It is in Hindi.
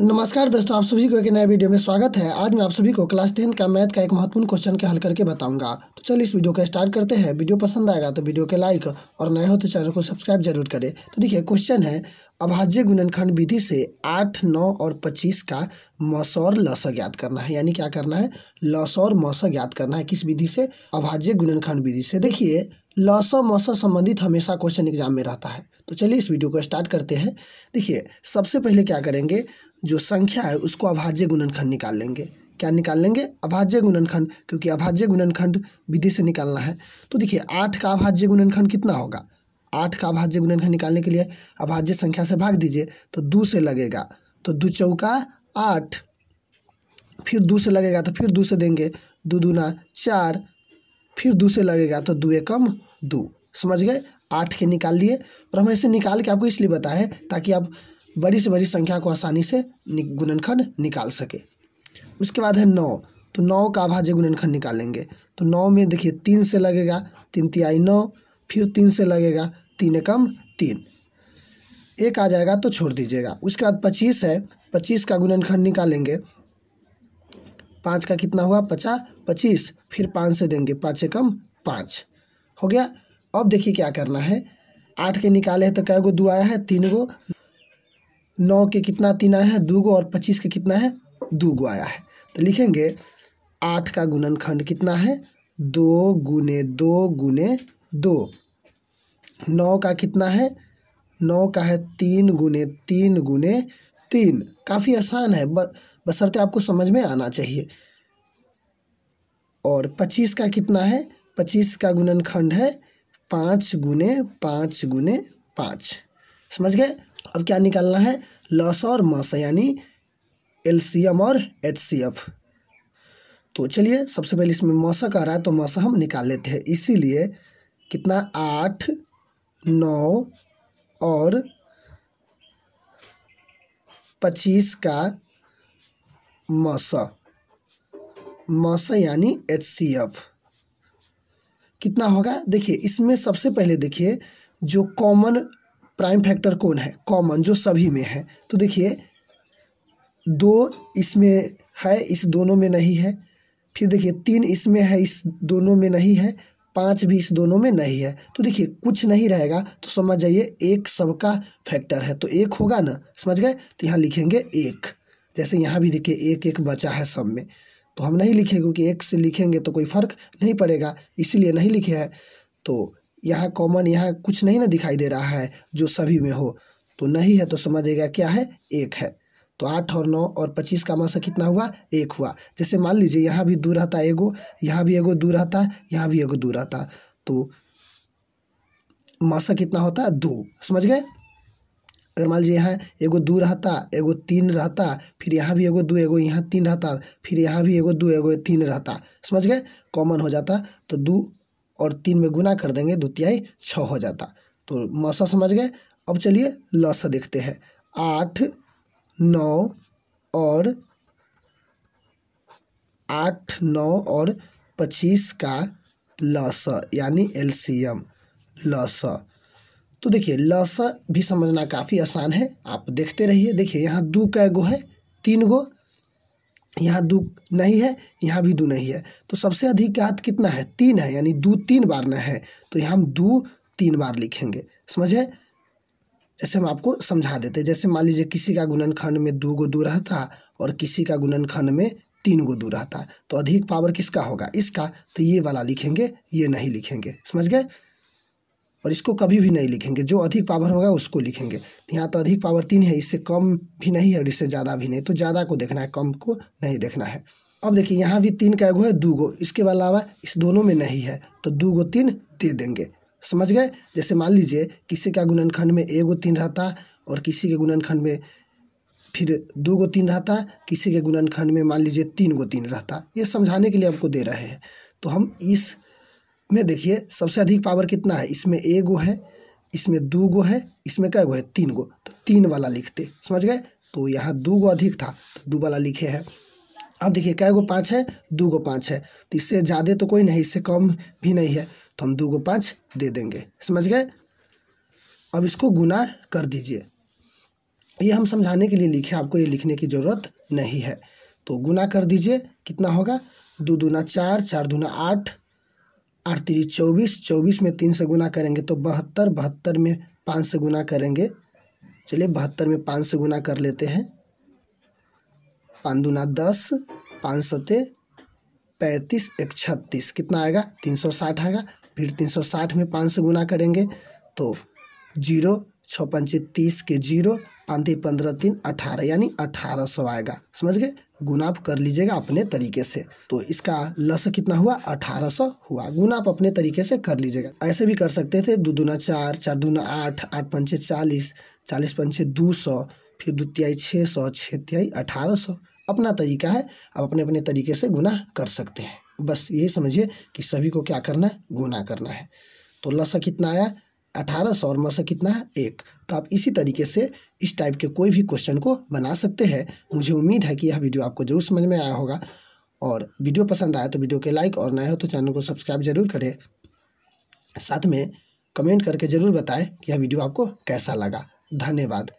नमस्कार दोस्तों आप सभी को एक नए वीडियो में स्वागत है आज मैं आप सभी को क्लास टेंथ का मैथ का एक महत्वपूर्ण क्वेश्चन के हल करके बताऊंगा तो चलिए इस वीडियो का स्टार्ट करते हैं वीडियो पसंद आएगा तो वीडियो के लाइक और नए हो तो चैनल को सब्सक्राइब जरूर करें तो देखिए क्वेश्चन है अभाज्य गुणनखंड विधि से आठ नौ और पच्चीस का मस और लस ज्ञात करना है यानी क्या करना है लस और मस ज्ञात करना है किस विधि से अभाज्य गुणनखंड विधि से देखिए लॉसो मौसो संबंधित हमेशा क्वेश्चन एग्जाम में रहता है तो चलिए इस वीडियो को स्टार्ट करते हैं देखिए सबसे पहले क्या करेंगे जो संख्या है उसको अभाज्य गुणनखंड निकाल लेंगे क्या निकाल लेंगे अभाज्य गुणनखंड क्योंकि अभाज्य गुणनखंड विधि से निकालना है तो देखिए आठ का अभाज्य गुणनखंड कितना होगा आठ का अभाज्य गुणनखंड निकालने के लिए अभाज्य संख्या से भाग दीजिए तो दो से लगेगा तो दो चौका आठ फिर दो से लगेगा तो फिर दो से देंगे दो दूना चार फिर दो से लगेगा तो दो एकम दो समझ गए आठ के निकाल लिए और हम ऐसे निकाल के आपको इसलिए बताएं ताकि आप बड़ी से बड़ी संख्या को आसानी से गुणनखंड निकाल सके उसके बाद है नौ तो नौ का भाज्य गुणनखंड निकालेंगे तो नौ में देखिए तीन से लगेगा तीन तिहाई नौ फिर तीन से लगेगा तीन एकम तीन एक आ जाएगा तो छोड़ दीजिएगा उसके बाद पच्चीस है पच्चीस का गुणनखंड निकालेंगे पाँच का कितना हुआ पचास पच्चीस फिर पाँच से देंगे पाँच से कम पाँच हो गया अब देखिए क्या करना है आठ के निकाले हैं तो कै गो दो आया है तीन गो नौ के कितना तीन आया है दो गो और पच्चीस के कितना है दो गो आया है तो लिखेंगे आठ का गुणनखंड कितना है दो गुने दो गुने दो नौ का कितना है नौ का है तीन गुने तीन गुने तीन काफ़ी आसान है बसरते आपको समझ में आना चाहिए और पच्चीस का कितना है पच्चीस का गुणनखंड है पाँच गुने पाँच गुने पाँच समझ गए अब क्या निकालना है लस और मस यानी एल और एच तो चलिए सबसे पहले इसमें मौसक आ रहा है तो मौसा हम निकाल लेते हैं इसीलिए कितना आठ नौ और पच्चीस का मस मस यानी एच सी एफ कितना होगा देखिए इसमें सबसे पहले देखिए जो कॉमन प्राइम फैक्टर कौन है कॉमन जो सभी में है तो देखिए दो इसमें है इस दोनों में नहीं है फिर देखिए तीन इसमें है इस दोनों में नहीं है पाँच भी इस दोनों में नहीं है तो देखिए कुछ नहीं रहेगा तो समझ जाइए एक सबका फैक्टर है तो एक होगा ना समझ गए तो यहाँ लिखेंगे एक जैसे यहाँ भी देखिए एक एक बचा है सब में तो हम नहीं लिखे क्योंकि एक से लिखेंगे तो कोई फ़र्क नहीं पड़ेगा इसीलिए नहीं लिखे है तो यहाँ कॉमन यहाँ कुछ नहीं ना दिखाई दे रहा है जो सभी में हो तो नहीं है तो समझेगा क्या है एक है तो आठ और नौ और पच्चीस का मासा कितना हुआ एक हुआ जैसे मान लीजिए यहाँ भी दो रहता है एगो यहाँ भी एगो दो रहता है यहाँ भी एगो दो रहता तो मासा कितना होता है दो समझ गए अगर मान लीजिए यहाँ एगो दो रहता एगो तीन रहता फिर यहाँ भी एगो दो एगो यहाँ तीन रहता फिर यहाँ भी एगो दो एगो तीन रहता समझ गए कॉमन हो जाता तो दो और तीन में गुना कर देंगे दो तिहाई छः हो जाता तो मसा समझ गए अब चलिए लस देखते हैं आठ नौ और आठ नौ और पच्चीस का लस यानी एलसीएम लस तो देखिए लस भी समझना काफ़ी आसान है आप देखते रहिए देखिए यहाँ दो कै गो है तीन गो यहाँ दो नहीं है यहाँ भी दो नहीं है तो सबसे अधिक घात कितना है तीन है यानी दो तीन बार ना है तो यहाँ हम दो तीन बार लिखेंगे समझे जैसे हम आपको समझा देते हैं जैसे मान लीजिए किसी का गुणनखंड में दो गो दो रहता और किसी का गुणनखंड में तीन गो दो रहता है तो अधिक पावर किसका होगा इसका तो ये वाला लिखेंगे ये नहीं लिखेंगे समझ गए और इसको कभी भी नहीं लिखेंगे जो अधिक पावर होगा उसको लिखेंगे तो यहाँ तो अधिक पावर तीन है इससे कम भी नहीं है और इससे ज़्यादा भी नहीं तो ज़्यादा को देखना है कम को नहीं देखना है अब देखिए यहाँ भी तीन का एगो है दो गो इसके अलावा इस दोनों में नहीं है तो दो गो तीन दे देंगे समझ गए जैसे मान लीजिए किसी का गुणनखंड में एगो गो तीन रहता और किसी के गुणनखंड में फिर दो गो तीन रहता किसी के गुणनखंड में मान लीजिए तीन गो तीन रहता ये समझाने के लिए आपको दे रहे हैं तो हम इस में देखिए सबसे अधिक पावर कितना है इसमें ए गो है इसमें दो गो है इसमें क्या गो है तीन गो तो तीन वाला लिखते समझ गए तो यहाँ दो गो अधिक था तो दो वाला लिखे है अब देखिए क्या गो पाँच है दो गो पाँच है तो इससे ज़्यादा तो कोई नहीं इससे कम भी नहीं है तो हम दो को पाँच दे देंगे समझ गए अब इसको गुना कर दीजिए ये हम समझाने के लिए लिखे आपको ये लिखने की ज़रूरत नहीं है तो गुना कर दीजिए कितना होगा दो दूना चार चार दूना आठ आठ तीजिए चौबीस चौबीस में तीन से गुना करेंगे तो बहत्तर बहत्तर में पाँच से गुना करेंगे चलिए बहत्तर में पाँच से गुना कर लेते हैं पाँच दूना दस पाँच सते पैंतीस एक छत्तीस कितना आएगा तीन सौ साठ आएगा फिर तीन सौ साठ में पाँच सौ गुना करेंगे तो जीरो छः पंचे तीस के जीरो पाँच पंद्रह तीन अठारह यानी अठारह सौ आएगा समझ गए गुना आप कर लीजिएगा अपने तरीके से तो इसका लस कितना हुआ अठारह सौ हुआ गुना आप अपने तरीके से कर लीजिएगा ऐसे भी कर सकते थे दो दूना चार चार दूना आठ आठ पंचे चालीस चालीस पंचे दो सौ फिर द्वितीय छः सौ छः तिहाई अठारह सौ अपना तरीका है आप अपने अपने तरीके से गुना कर सकते हैं बस यही समझिए कि सभी को क्या करना है गुनाह करना है तो लसा कितना आया अठारह सौ और मसा कितना है एक तो आप इसी तरीके से इस टाइप के कोई भी क्वेश्चन को बना सकते हैं मुझे उम्मीद है कि यह वीडियो आपको जरूर समझ में आया होगा और वीडियो पसंद आया तो वीडियो के लाइक और नए हो तो चैनल को सब्सक्राइब जरूर करें साथ में कमेंट करके ज़रूर बताएं कि यह वीडियो आपको कैसा लगा धन्यवाद